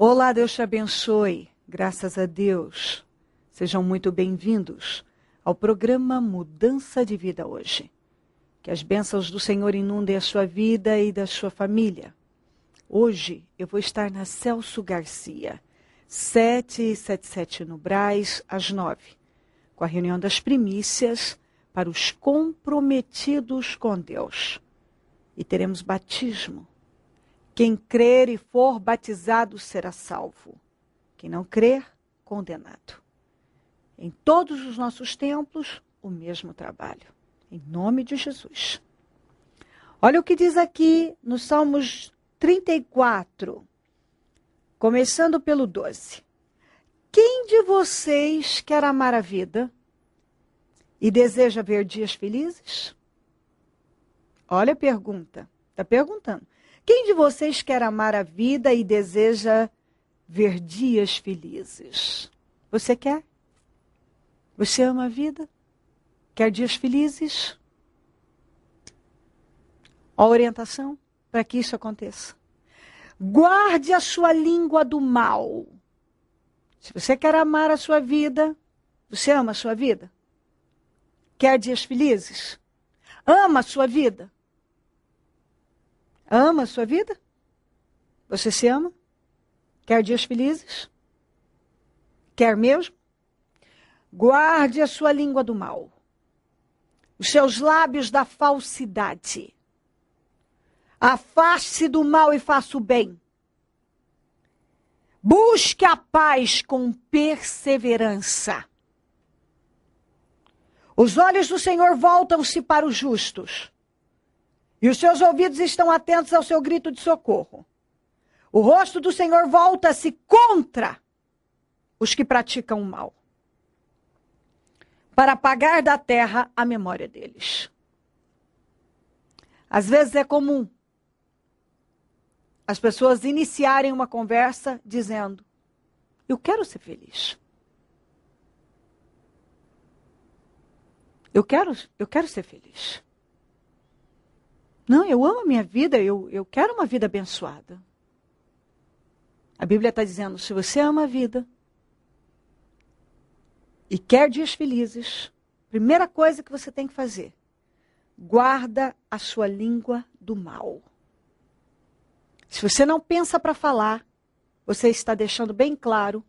Olá, Deus te abençoe. Graças a Deus. Sejam muito bem-vindos ao programa Mudança de Vida hoje. Que as bênçãos do Senhor inundem a sua vida e da sua família. Hoje eu vou estar na Celso Garcia, 777 no Braz, às 9, com a reunião das primícias para os comprometidos com Deus. E teremos batismo quem crer e for batizado será salvo. Quem não crer, condenado. Em todos os nossos templos, o mesmo trabalho. Em nome de Jesus. Olha o que diz aqui nos Salmos 34, começando pelo 12. Quem de vocês quer amar a vida e deseja ver dias felizes? Olha a pergunta. Está perguntando. Quem de vocês quer amar a vida e deseja ver dias felizes? Você quer? Você ama a vida? Quer dias felizes? A orientação para que isso aconteça. Guarde a sua língua do mal. Se você quer amar a sua vida, você ama a sua vida? Quer dias felizes? Ama a sua vida? Ama a sua vida? Você se ama? Quer dias felizes? Quer mesmo? Guarde a sua língua do mal, os seus lábios da falsidade. Afaste-se do mal e faça o bem. Busque a paz com perseverança. Os olhos do Senhor voltam-se para os justos e os seus ouvidos estão atentos ao seu grito de socorro. O rosto do Senhor volta-se contra os que praticam o mal, para apagar da terra a memória deles. Às vezes é comum as pessoas iniciarem uma conversa dizendo: Eu quero ser feliz. Eu quero, eu quero ser feliz. Não, eu amo a minha vida, eu, eu quero uma vida abençoada. A Bíblia está dizendo: se você ama a vida e quer dias felizes, primeira coisa que você tem que fazer, guarda a sua língua do mal. Se você não pensa para falar, você está deixando bem claro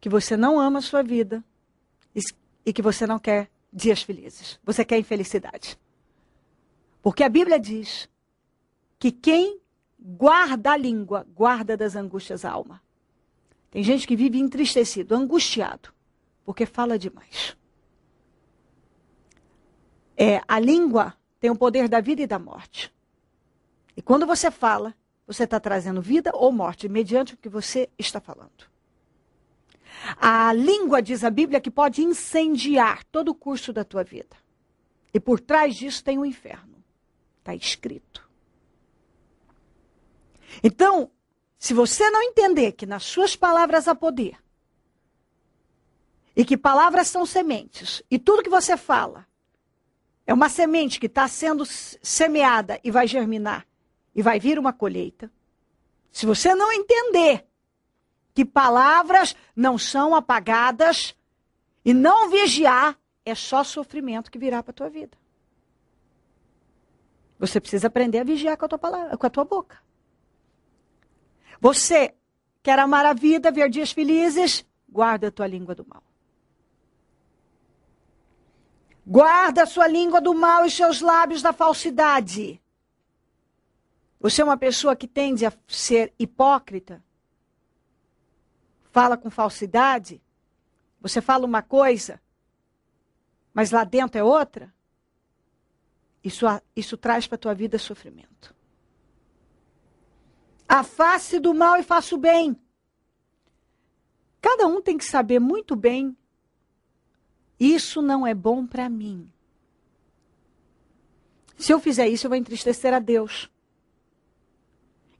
que você não ama a sua vida e que você não quer dias felizes. Você quer infelicidade. Porque a Bíblia diz que quem guarda a língua, guarda das angústias a alma. Tem gente que vive entristecido, angustiado, porque fala demais. É, a língua tem o poder da vida e da morte. E quando você fala, você está trazendo vida ou morte, mediante o que você está falando. A língua, diz a Bíblia, que pode incendiar todo o curso da tua vida. E por trás disso tem o um inferno. Está escrito. Então, se você não entender que nas suas palavras há poder, e que palavras são sementes, e tudo que você fala é uma semente que está sendo semeada e vai germinar, e vai vir uma colheita. Se você não entender que palavras não são apagadas e não vigiar, é só sofrimento que virá para a tua vida. Você precisa aprender a vigiar com a tua palavra, com a tua boca. Você quer amar a vida, ver dias felizes, guarda a tua língua do mal. Guarda a sua língua do mal e seus lábios da falsidade. Você é uma pessoa que tende a ser hipócrita? Fala com falsidade? Você fala uma coisa, mas lá dentro é outra? Isso, isso traz para a tua vida sofrimento. Afaste do mal e faça o bem. Cada um tem que saber muito bem. Isso não é bom para mim. Se eu fizer isso, eu vou entristecer a Deus.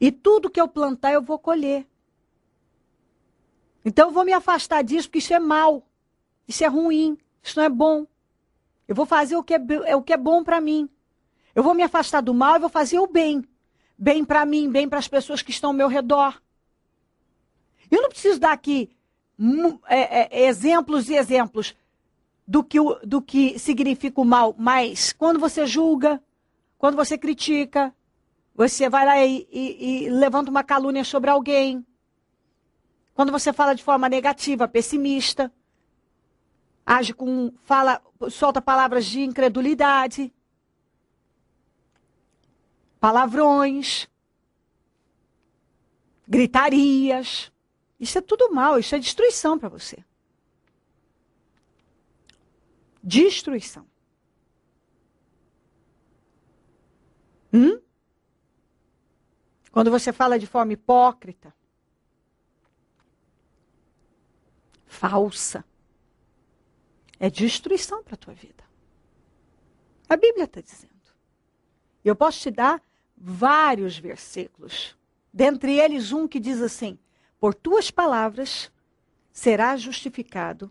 E tudo que eu plantar, eu vou colher. Então eu vou me afastar disso, porque isso é mal. Isso é ruim. Isso não é bom. Eu vou fazer o que é, o que é bom para mim. Eu vou me afastar do mal e vou fazer o bem. Bem para mim, bem para as pessoas que estão ao meu redor. Eu não preciso dar aqui é, é, exemplos e exemplos do que, do que significa o mal, mas quando você julga, quando você critica, você vai lá e, e, e levanta uma calúnia sobre alguém, quando você fala de forma negativa, pessimista, age com fala, solta palavras de incredulidade, palavrões, gritarias. Isso é tudo mal, isso é destruição para você. Destruição. Hum? Quando você fala de forma hipócrita, falsa, é destruição para a tua vida. A Bíblia está dizendo. Eu posso te dar vários versículos. Dentre eles, um que diz assim: Por tuas palavras serás justificado,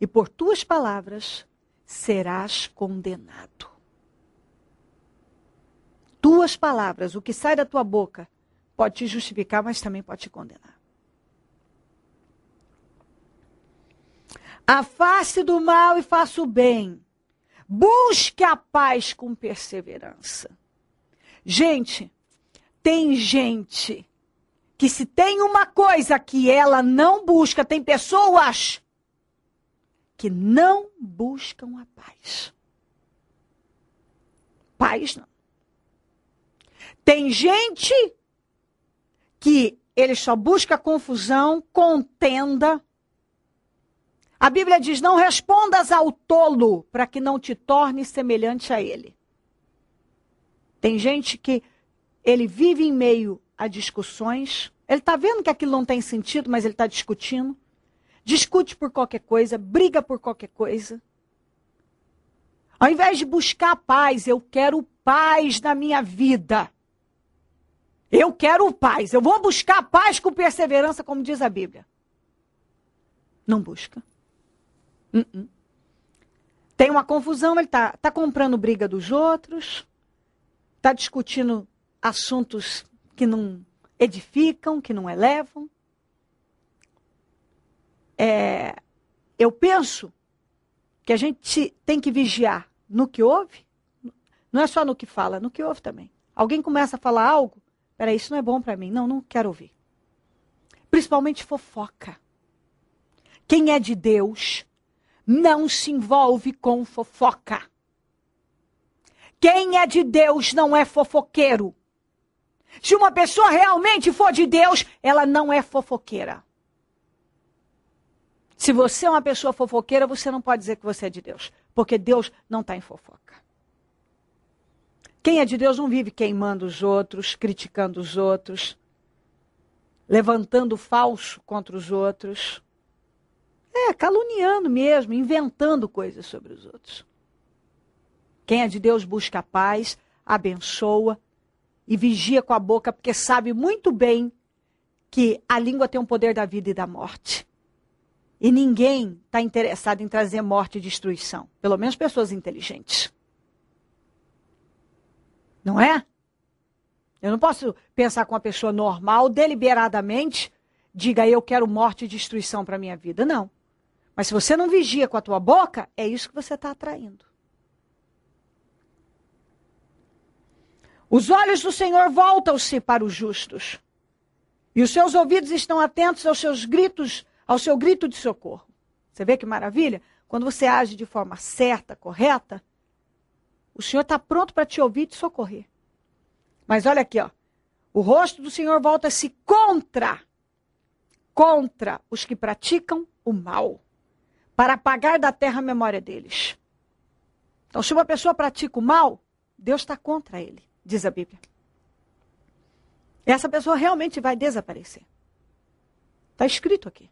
e por tuas palavras serás condenado. Tuas palavras, o que sai da tua boca, pode te justificar, mas também pode te condenar. Afaste do mal e faça o bem. Busque a paz com perseverança. Gente, tem gente que se tem uma coisa que ela não busca, tem pessoas que não buscam a paz. Paz não. Tem gente que ele só busca confusão, contenda. A Bíblia diz: não respondas ao tolo, para que não te torne semelhante a ele. Tem gente que ele vive em meio a discussões. Ele está vendo que aquilo não tem sentido, mas ele está discutindo. Discute por qualquer coisa, briga por qualquer coisa. Ao invés de buscar paz, eu quero paz na minha vida. Eu quero paz. Eu vou buscar paz com perseverança, como diz a Bíblia. Não busca. Uh -uh. Tem uma confusão, ele está tá comprando briga dos outros está discutindo assuntos que não edificam, que não elevam. É, eu penso que a gente tem que vigiar no que ouve, não é só no que fala, no que ouve também. Alguém começa a falar algo, peraí, isso não é bom para mim, não, não quero ouvir. Principalmente fofoca. Quem é de Deus não se envolve com fofoca. Quem é de Deus não é fofoqueiro. Se uma pessoa realmente for de Deus, ela não é fofoqueira. Se você é uma pessoa fofoqueira, você não pode dizer que você é de Deus, porque Deus não está em fofoca. Quem é de Deus não vive queimando os outros, criticando os outros, levantando falso contra os outros. É, caluniando mesmo, inventando coisas sobre os outros. Quem é de Deus busca a paz, abençoa e vigia com a boca, porque sabe muito bem que a língua tem o um poder da vida e da morte. E ninguém está interessado em trazer morte e destruição. Pelo menos pessoas inteligentes. Não é? Eu não posso pensar com uma pessoa normal, deliberadamente, diga eu quero morte e destruição para minha vida. Não. Mas se você não vigia com a tua boca, é isso que você está atraindo. Os olhos do Senhor voltam-se para os justos. E os seus ouvidos estão atentos aos seus gritos, ao seu grito de socorro. Você vê que maravilha? Quando você age de forma certa, correta, o Senhor está pronto para te ouvir e te socorrer. Mas olha aqui, ó. O rosto do Senhor volta-se contra, contra os que praticam o mal, para apagar da terra a memória deles. Então, se uma pessoa pratica o mal, Deus está contra ele diz a Bíblia. Essa pessoa realmente vai desaparecer. Está escrito aqui.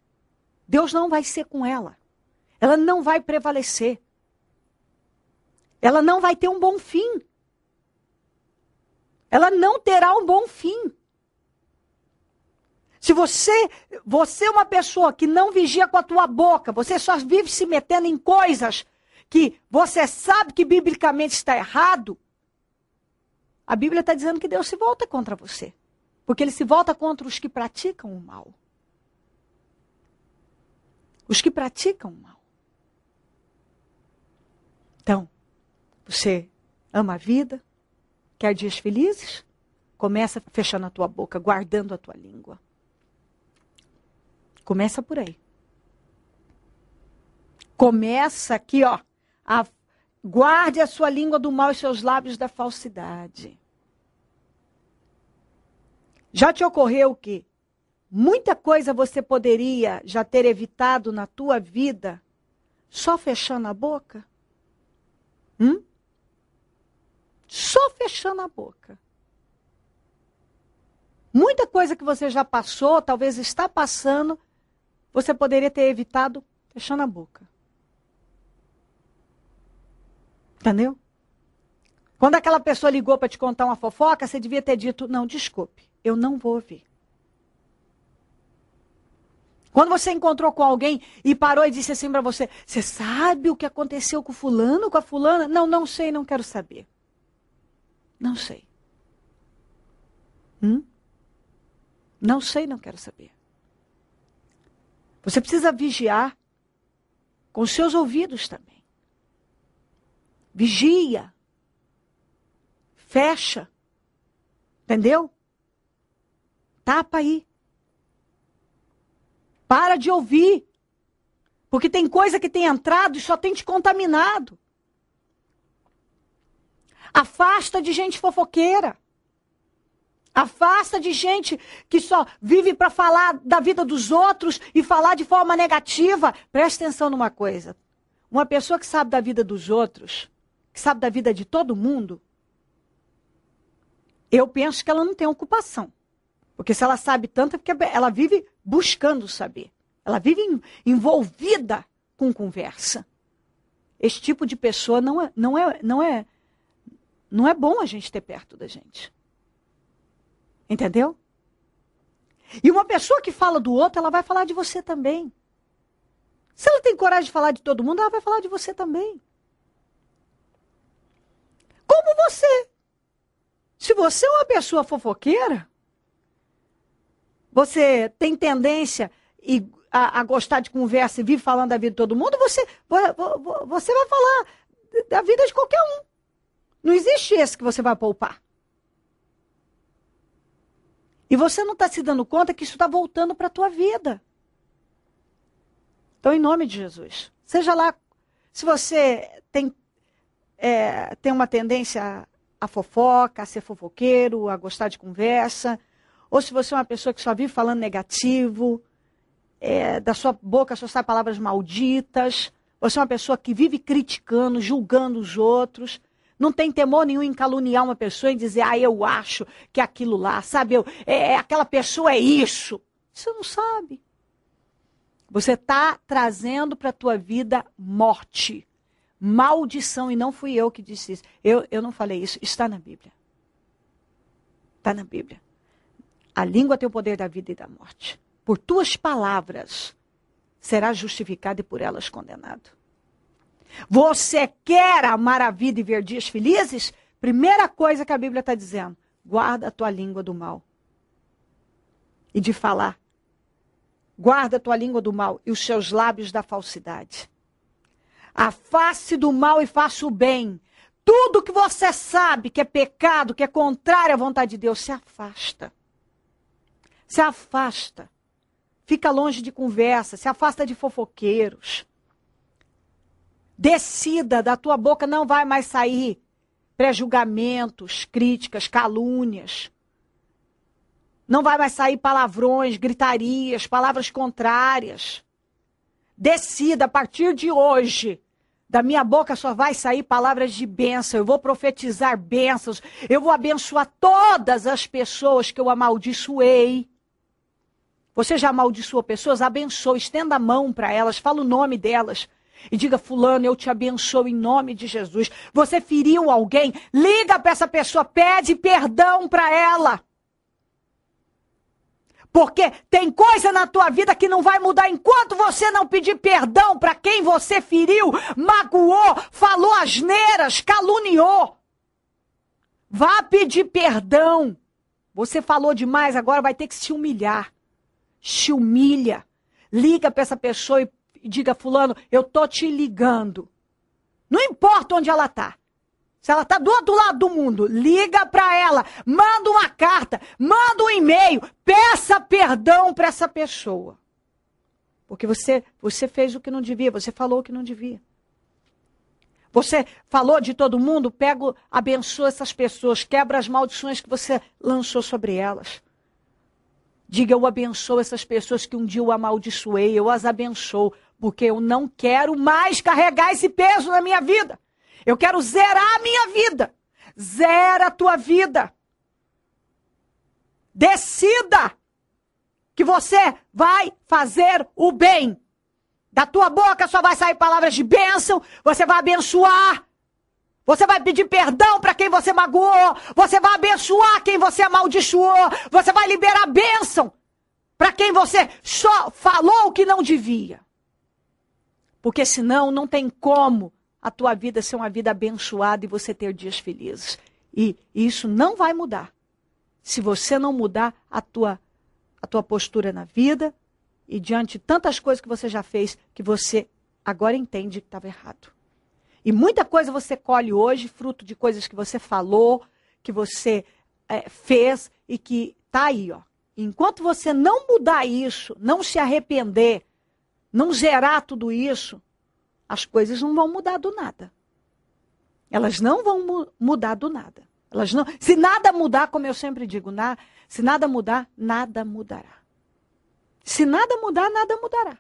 Deus não vai ser com ela. Ela não vai prevalecer. Ela não vai ter um bom fim. Ela não terá um bom fim. Se você, você é uma pessoa que não vigia com a tua boca, você só vive se metendo em coisas que você sabe que biblicamente está errado, a Bíblia está dizendo que Deus se volta contra você. Porque ele se volta contra os que praticam o mal. Os que praticam o mal. Então, você ama a vida, quer dias felizes? Começa fechando a tua boca, guardando a tua língua. Começa por aí. Começa aqui, ó, a Guarde a sua língua do mal e seus lábios da falsidade. Já te ocorreu que muita coisa você poderia já ter evitado na tua vida só fechando a boca? Hum? Só fechando a boca. Muita coisa que você já passou, talvez está passando, você poderia ter evitado fechando a boca. Entendeu? Quando aquela pessoa ligou para te contar uma fofoca, você devia ter dito: não, desculpe, eu não vou ouvir. Quando você encontrou com alguém e parou e disse assim para você: você sabe o que aconteceu com fulano, com a fulana? Não, não sei, não quero saber. Não sei. Hum? Não sei, não quero saber. Você precisa vigiar com seus ouvidos também. Vigia. Fecha. Entendeu? Tapa aí. Para de ouvir. Porque tem coisa que tem entrado e só tem te contaminado. Afasta de gente fofoqueira. Afasta de gente que só vive para falar da vida dos outros e falar de forma negativa. Presta atenção numa coisa. Uma pessoa que sabe da vida dos outros que sabe da vida de todo mundo, eu penso que ela não tem ocupação. Porque se ela sabe tanto, é porque ela vive buscando saber. Ela vive envolvida com conversa. Esse tipo de pessoa não é, não é, não é, não é bom a gente ter perto da gente. Entendeu? E uma pessoa que fala do outro, ela vai falar de você também. Se ela tem coragem de falar de todo mundo, ela vai falar de você também como você. Se você é uma pessoa fofoqueira, você tem tendência e, a, a, gostar de conversa e vir falando da vida de todo mundo, você, você vai falar da vida de qualquer um. Não existe esse que você vai poupar. E você não está se dando conta que isso está voltando para a tua vida. Então, em nome de Jesus, seja lá se você tem é, tem uma tendência a fofoca, a ser fofoqueiro, a gostar de conversa, ou se você é uma pessoa que só vive falando negativo, é, da sua boca só saem palavras malditas, você é uma pessoa que vive criticando, julgando os outros, não tem temor nenhum em caluniar uma pessoa e dizer, ah, eu acho que é aquilo lá, sabe, eu, é, é aquela pessoa é isso. Você não sabe. Você está trazendo para a tua vida morte. Maldição, e não fui eu que disse isso. Eu, eu não falei isso. Está na Bíblia. Está na Bíblia. A língua tem o poder da vida e da morte. Por tuas palavras será justificado e por elas condenado. Você quer amar a vida e ver dias felizes? Primeira coisa que a Bíblia está dizendo: guarda a tua língua do mal e de falar. Guarda a tua língua do mal e os seus lábios da falsidade. Afaste do mal e faça o bem. Tudo que você sabe que é pecado, que é contrário à vontade de Deus, se afasta. Se afasta. Fica longe de conversa, se afasta de fofoqueiros. Decida, da tua boca não vai mais sair pré-julgamentos, críticas, calúnias. Não vai mais sair palavrões, gritarias, palavras contrárias. Decida a partir de hoje da minha boca só vai sair palavras de bênção. Eu vou profetizar bênçãos. Eu vou abençoar todas as pessoas que eu amaldiçoei. Você já amaldiçoou pessoas? Abençoe. Estenda a mão para elas. Fala o nome delas. E diga, Fulano, eu te abençoo em nome de Jesus. Você feriu alguém? Liga para essa pessoa. Pede perdão para ela. Porque tem coisa na tua vida que não vai mudar enquanto você não pedir perdão para quem você feriu, magoou, falou asneiras, caluniou. Vá pedir perdão. Você falou demais, agora vai ter que se humilhar. Se humilha. Liga para essa pessoa e diga fulano, eu tô te ligando. Não importa onde ela tá. Se ela tá do outro lado do mundo, liga para ela, manda uma carta, manda um e-mail, peça perdão para essa pessoa. Porque você, você fez o que não devia, você falou o que não devia. Você falou de todo mundo, pego, abençoa essas pessoas, quebra as maldições que você lançou sobre elas. Diga, eu abençoo essas pessoas que um dia eu amaldiçoei, eu as abençoo, porque eu não quero mais carregar esse peso na minha vida. Eu quero zerar a minha vida. Zera a tua vida. Decida que você vai fazer o bem. Da tua boca só vai sair palavras de bênção, você vai abençoar. Você vai pedir perdão para quem você magoou, você vai abençoar quem você amaldiçoou, você vai liberar bênção para quem você só falou o que não devia. Porque senão não tem como a tua vida ser uma vida abençoada e você ter dias felizes. E isso não vai mudar se você não mudar a tua, a tua postura na vida e diante de tantas coisas que você já fez que você agora entende que estava errado. E muita coisa você colhe hoje, fruto de coisas que você falou, que você é, fez e que está aí, ó. Enquanto você não mudar isso, não se arrepender, não zerar tudo isso, as coisas não vão mudar do nada. Elas não vão mu mudar do nada. Elas não, se nada mudar, como eu sempre digo, na, se nada mudar, nada mudará. Se nada mudar, nada mudará.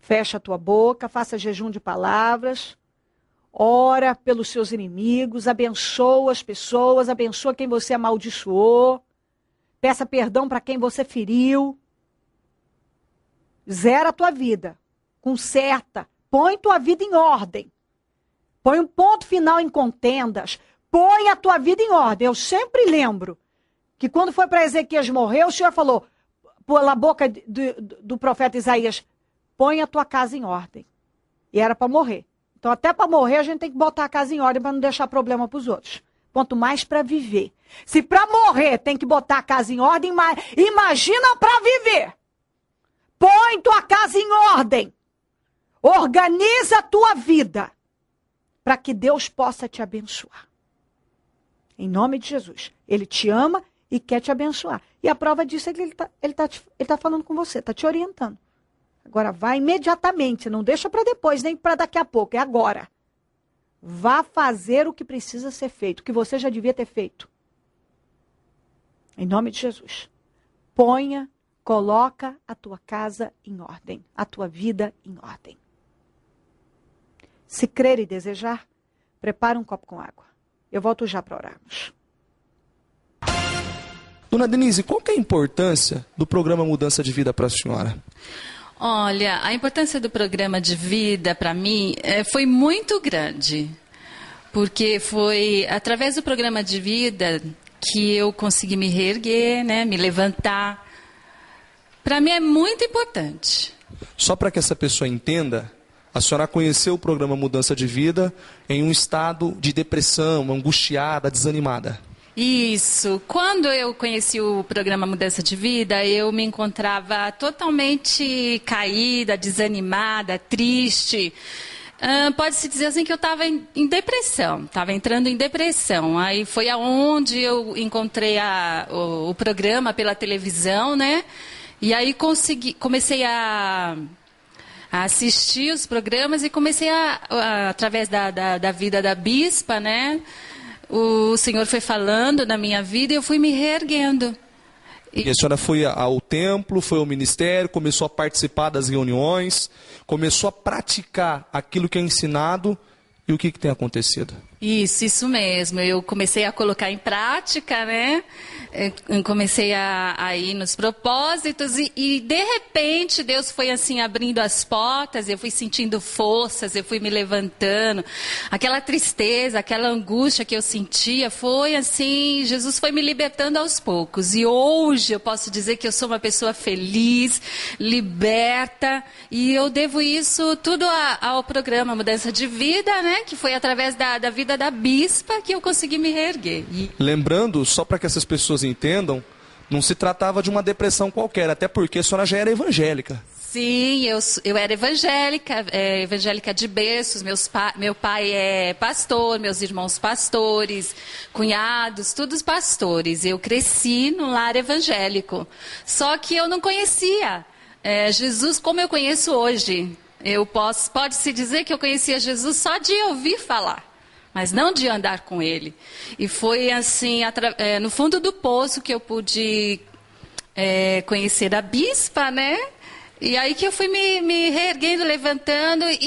Fecha a tua boca, faça jejum de palavras, ora pelos seus inimigos, abençoa as pessoas, abençoa quem você amaldiçoou, peça perdão para quem você feriu. Zera a tua vida conserta, põe tua vida em ordem. Põe um ponto final em contendas, põe a tua vida em ordem. Eu sempre lembro que quando foi para Ezequias morrer, o Senhor falou pela boca do, do profeta Isaías: põe a tua casa em ordem. E era para morrer. Então, até para morrer, a gente tem que botar a casa em ordem para não deixar problema para os outros. Quanto mais para viver. Se para morrer tem que botar a casa em ordem, imagina para viver. Põe tua casa em ordem. Organiza a tua vida para que Deus possa te abençoar. Em nome de Jesus. Ele te ama e quer te abençoar. E a prova disso é que ele está ele tá, ele tá falando com você, está te orientando. Agora vá imediatamente, não deixa para depois, nem para daqui a pouco, é agora. Vá fazer o que precisa ser feito, o que você já devia ter feito. Em nome de Jesus. Ponha, coloca a tua casa em ordem, a tua vida em ordem. Se crer e desejar, prepara um copo com água. Eu volto já para orarmos. Dona Denise, qual é a importância do programa Mudança de Vida para a senhora? Olha, a importância do programa de vida para mim é, foi muito grande, porque foi através do programa de vida que eu consegui me reerguer, né, me levantar. Para mim é muito importante. Só para que essa pessoa entenda, a senhora conheceu o programa Mudança de Vida em um estado de depressão, angustiada, desanimada. Isso. Quando eu conheci o programa Mudança de Vida, eu me encontrava totalmente caída, desanimada, triste. Uh, Pode-se dizer assim que eu estava em, em, depressão, estava entrando em depressão. Aí foi aonde eu encontrei a, o, o programa pela televisão, né? E aí consegui, comecei a a assistir os programas e comecei a, a através da, da, da, vida da bispa, né? O Senhor foi falando na minha vida e eu fui me reerguendo. E a senhora foi ao templo, foi ao ministério, começou a participar das reuniões, começou a praticar aquilo que é ensinado. E o que, que tem acontecido? Isso, isso mesmo. Eu comecei a colocar em prática, né? Eu comecei a, a, ir nos propósitos e, e, de repente, Deus foi assim abrindo as portas, eu fui sentindo forças, eu fui me levantando. Aquela tristeza, aquela angústia que eu sentia, foi assim, Jesus foi me libertando aos poucos. E hoje eu posso dizer que eu sou uma pessoa feliz, liberta, e eu devo isso tudo a, ao programa Mudança de Vida, né? Que foi através da, da vida ajuda da bispa que eu consegui me reerguer. E... Lembrando, só para que essas pessoas entendam, não se tratava de uma depressão qualquer, até porque a senhora já era evangélica. Sim, eu, eu era evangélica, é, evangélica de berços, meus pa, meu pai é pastor, meus irmãos pastores, cunhados, todos pastores. Eu cresci no lar evangélico, só que eu não conhecia é, Jesus como eu conheço hoje. Eu posso, pode-se dizer que eu conhecia Jesus só de ouvir falar mas não de andar com ele. E foi assim, é, no fundo do poço que eu pude é, conhecer a bispa, né? E aí que eu fui me, me reerguendo, levantando e,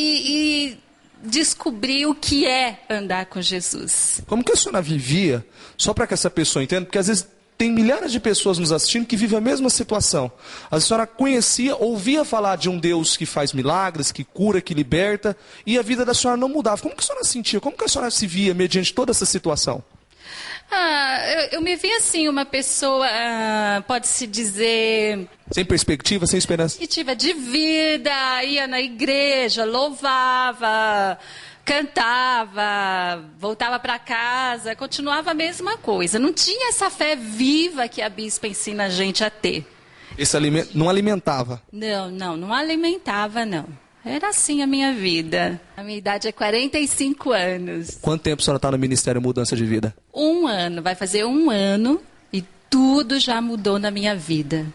e descobri o que é andar com Jesus. Como que a senhora vivia? Só para que essa pessoa entenda, porque às vezes tem milhares de pessoas nos assistindo que vivem a mesma situação. A senhora conhecia, ouvia falar de um Deus que faz milagres, que cura, que liberta, e a vida da senhora não mudava. Como que a senhora sentia? Como que a senhora se via mediante toda essa situação? Ah, eu, eu, me vi assim, uma pessoa, ah, pode-se dizer. Sem perspectiva, sem esperança. Perspectiva de vida, ia na igreja, louvava, cantava, voltava para casa, continuava a mesma coisa. Não tinha essa fé viva que a bispa ensina a gente a ter. Esse alimento não alimentava? Não, não, não alimentava, não. Era assim a minha vida. A minha idade é 45 anos. Quanto tempo a senhora está no Ministério Mudança de Vida? Um ano, vai fazer um ano e tudo já mudou na minha vida.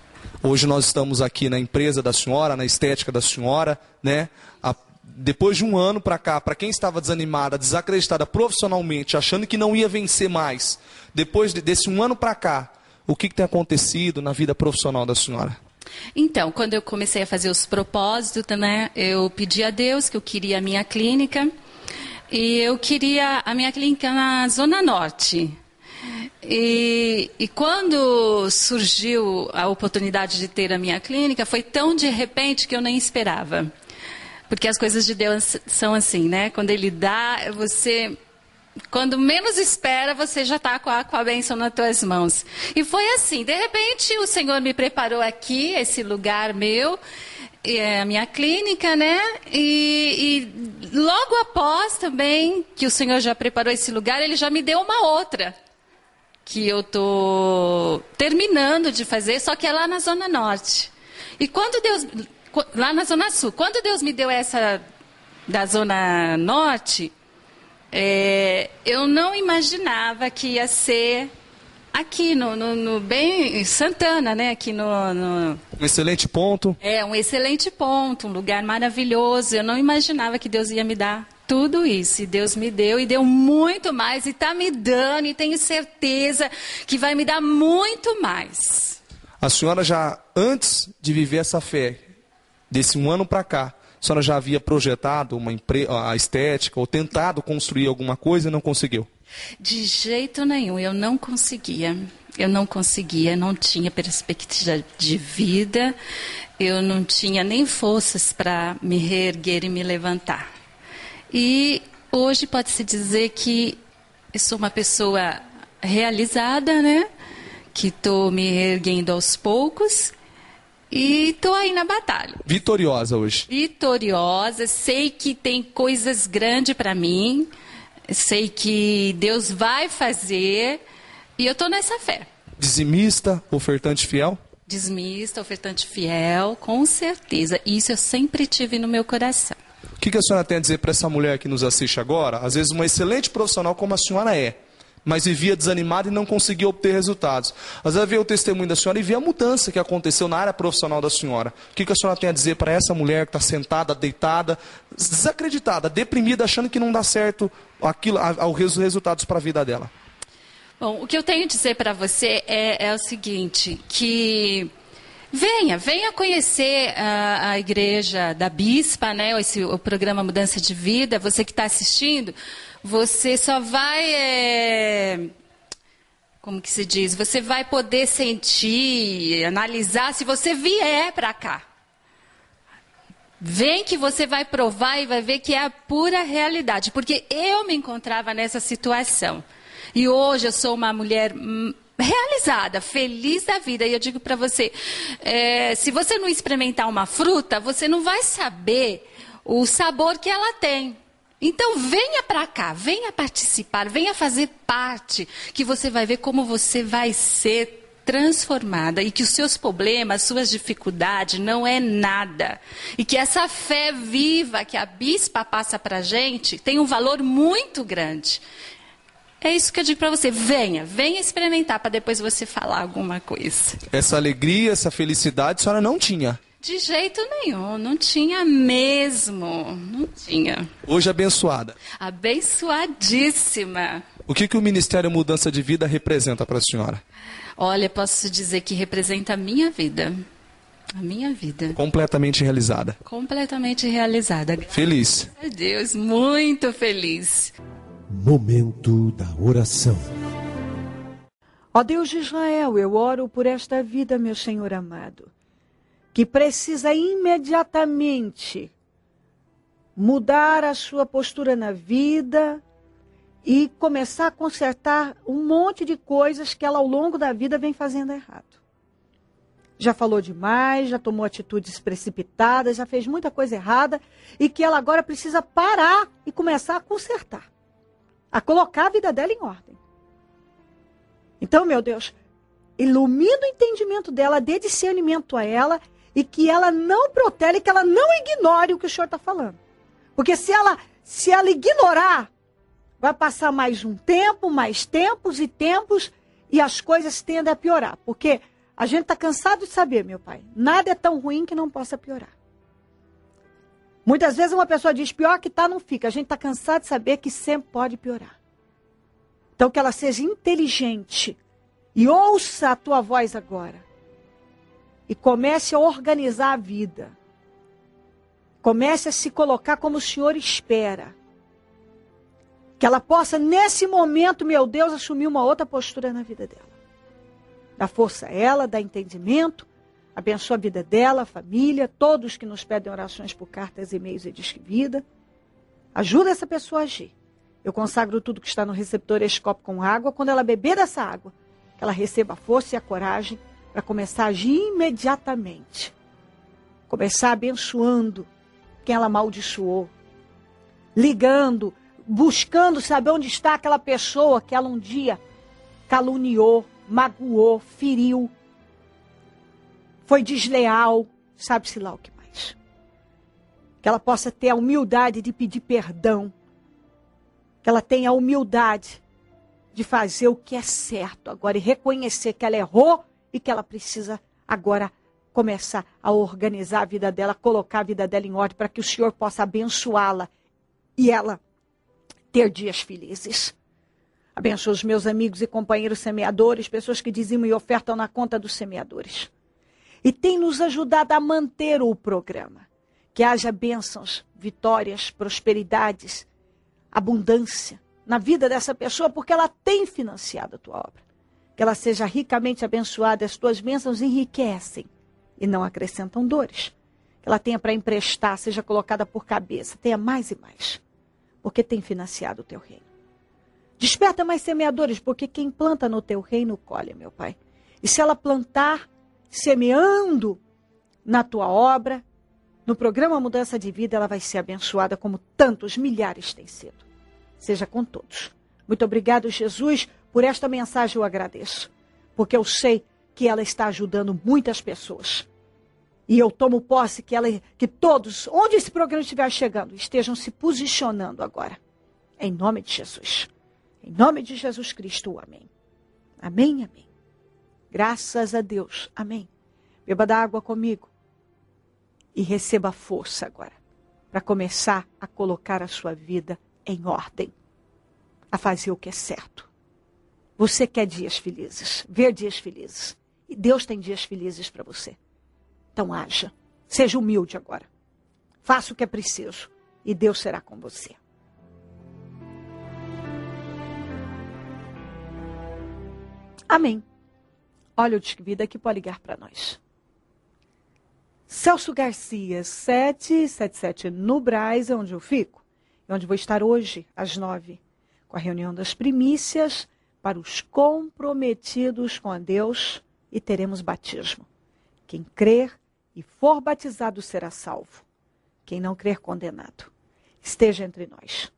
Hoje nós estamos aqui na empresa da senhora, na estética da senhora, né? depois de um ano para cá, para quem estava desanimada, desacreditada profissionalmente, achando que não ia vencer mais, depois desse um ano para cá, o que, que tem acontecido na vida profissional da senhora? Então, quando eu comecei a fazer os propósitos, né, eu pedi a Deus que eu queria a minha clínica. E eu queria a minha clínica na Zona Norte. E, e, quando surgiu a oportunidade de ter a minha clínica, foi tão de repente que eu nem esperava. Porque as coisas de Deus são assim, né? Quando Ele dá, você. Quando menos espera, você já está com a, com a bênção nas tuas mãos. E foi assim, de repente o Senhor me preparou aqui, esse lugar meu, é a minha clínica, né? E, e, logo após também que o Senhor já preparou esse lugar, ele já me deu uma outra que eu tô terminando de fazer, só que é lá na zona norte. E quando Deus lá na Zona Sul. Quando Deus me deu essa da Zona Norte, é, eu não imaginava que ia ser aqui no, no, no bem Santana, né? Aqui no, no, um excelente ponto. É um excelente ponto, um lugar maravilhoso. Eu não imaginava que Deus ia me dar tudo isso. E Deus me deu e deu muito mais e está me dando e tenho certeza que vai me dar muito mais. A senhora já antes de viver essa fé desse um ano para cá, a senhora já havia projetado uma a estética ou tentado construir alguma coisa e não conseguiu? De jeito nenhum, eu não conseguia. Eu não conseguia, não tinha perspectiva de vida, eu não tinha nem forças para me reerguer e me levantar. E hoje pode-se dizer que eu sou uma pessoa realizada, né? Que estou me erguendo aos poucos e tô aí na batalha. Vitoriosa hoje. Vitoriosa, sei que tem coisas grandes para mim, sei que Deus vai fazer e eu tô nessa fé. Dizimista, ofertante fiel? Dizimista, ofertante fiel, com certeza. Isso eu sempre tive no meu coração. O que, que a senhora tem a dizer para essa mulher que nos assiste agora? Às vezes, uma excelente profissional como a senhora é mas vivia desanimado e não conseguia obter resultados. Às vezes vi o testemunho da senhora e vi a mudança que aconteceu na área profissional da senhora. O que a senhora tem a dizer para essa mulher que está sentada, deitada, desacreditada, deprimida, achando que não dá certo aquilo, os resultados para a vida dela? Bom, o que eu tenho a dizer para você é, é o seguinte, que Venha, venha conhecer a, a igreja da Bispa, né? Esse, o programa Mudança de Vida. Você que está assistindo, você só vai. É como que se diz, você vai poder sentir, analisar se você vier para cá. Vem que você vai provar e vai ver que é a pura realidade, porque eu me encontrava nessa situação. E hoje eu sou uma mulher realizada, feliz da vida. E eu digo para você, é, se você não experimentar uma fruta, você não vai saber o sabor que ela tem. Então venha para cá, venha participar, venha fazer parte, que você vai ver como você vai ser transformada e que os seus problemas, suas dificuldades não é nada. E que essa fé viva que a bispa passa para gente tem um valor muito grande. É isso que eu digo para você. Venha, venha experimentar para depois você falar alguma coisa. Essa alegria, essa felicidade, a senhora não tinha. De jeito nenhum, não tinha mesmo, não tinha. Hoje abençoada. Abençoadíssima. O que, que o Ministério Mudança de Vida representa para a senhora? Olha, posso dizer que representa a minha vida. A minha vida. Completamente realizada. Completamente realizada. Feliz. a Deus, muito feliz. Momento da oração. Ó Deus de Israel, eu oro por esta vida, meu Senhor amado, que precisa imediatamente mudar a sua postura na vida e começar a consertar um monte de coisas que ela ao longo da vida vem fazendo errado. Já falou demais, já tomou atitudes precipitadas, já fez muita coisa errada e que ela agora precisa parar e começar a consertar a colocar a vida dela em ordem. Então, meu Deus, ilumina o entendimento dela, dê discernimento a ela e que ela não protele, que ela não ignore o que o senhor está falando. Porque se ela, se ela ignorar, vai passar mais um tempo, mais tempos e tempos, e as coisas tendem a piorar. Porque a gente está cansado de saber, meu pai, nada é tão ruim que não possa piorar. Muitas vezes uma pessoa diz: pior que tá, não fica. A gente está cansado de saber que sempre pode piorar. Então, que ela seja inteligente e ouça a tua voz agora. E comece a organizar a vida. Comece a se colocar como o Senhor espera. Que ela possa, nesse momento, meu Deus, assumir uma outra postura na vida dela. Dá força a ela, dá entendimento, Abençoa a vida dela, a família, todos que nos pedem orações por cartas, e-mails e disque vida. Ajuda essa pessoa a agir. Eu consagro tudo que está no receptor e esse copo com água. Quando ela beber dessa água, que ela receba a força e a coragem para começar a agir imediatamente. Começar abençoando quem ela amaldiçoou. Ligando, buscando saber onde está aquela pessoa que ela um dia caluniou, magoou, feriu foi desleal, sabe-se lá o que mais. Que ela possa ter a humildade de pedir perdão. Que ela tenha a humildade de fazer o que é certo agora e reconhecer que ela errou e que ela precisa agora começar a organizar a vida dela, colocar a vida dela em ordem para que o Senhor possa abençoá-la e ela ter dias felizes. Abençoa os meus amigos e companheiros semeadores, pessoas que dizimam e ofertam na conta dos semeadores e tem nos ajudado a manter o programa. Que haja bênçãos, vitórias, prosperidades, abundância na vida dessa pessoa, porque ela tem financiado a tua obra. Que ela seja ricamente abençoada, as tuas bênçãos enriquecem e não acrescentam dores. Que ela tenha para emprestar, seja colocada por cabeça, tenha mais e mais, porque tem financiado o teu reino. Desperta mais semeadores, porque quem planta no teu reino colhe, meu Pai. E se ela plantar semeando na tua obra, no programa Mudança de Vida, ela vai ser abençoada como tantos milhares têm sido. Seja com todos. Muito obrigado, Jesus, por esta mensagem eu agradeço, porque eu sei que ela está ajudando muitas pessoas. E eu tomo posse que ela que todos, onde esse programa estiver chegando, estejam se posicionando agora. Em nome de Jesus. Em nome de Jesus Cristo. Amém. Amém, amém. Graças a Deus. Amém. Beba da água comigo e receba força agora para começar a colocar a sua vida em ordem, a fazer o que é certo. Você quer dias felizes, ver dias felizes. E Deus tem dias felizes para você. Então haja, seja humilde agora. Faça o que é preciso e Deus será com você. Amém. Olha o Disque Vida que pode ligar para nós. Celso Garcia, 777 no Braz, é onde eu fico. É onde vou estar hoje, às nove, com a reunião das primícias para os comprometidos com a Deus e teremos batismo. Quem crer e for batizado será salvo. Quem não crer, condenado. Esteja entre nós.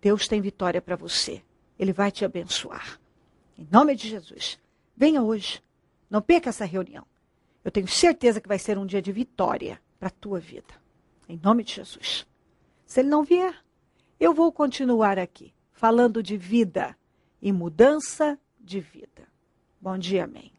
Deus tem vitória para você. Ele vai te abençoar. Em nome de Jesus, venha hoje. Não perca essa reunião. Eu tenho certeza que vai ser um dia de vitória para a tua vida. Em nome de Jesus. Se ele não vier, eu vou continuar aqui falando de vida e mudança de vida. Bom dia, amém.